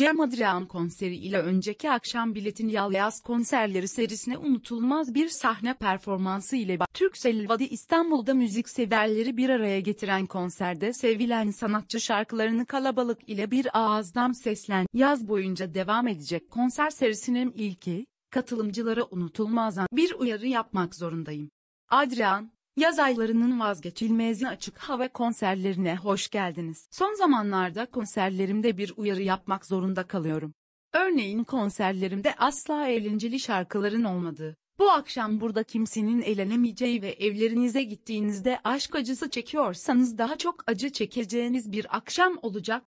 Cem Adrian konseri ile önceki akşam biletin Yalyaz konserleri serisine unutulmaz bir sahne performansı ile Türksel Vadi İstanbul'da müzik severleri bir araya getiren konserde sevilen sanatçı şarkılarını kalabalık ile bir ağızdan seslen. Yaz boyunca devam edecek konser serisinin ilki, katılımcılara unutulmaz bir uyarı yapmak zorundayım. Adrian, Yaz aylarının vazgeçilmezi açık hava konserlerine hoş geldiniz. Son zamanlarda konserlerimde bir uyarı yapmak zorunda kalıyorum. Örneğin konserlerimde asla eğlenceli şarkıların olmadığı, bu akşam burada kimsenin eğlenemeyeceği ve evlerinize gittiğinizde aşk acısı çekiyorsanız daha çok acı çekeceğiniz bir akşam olacak.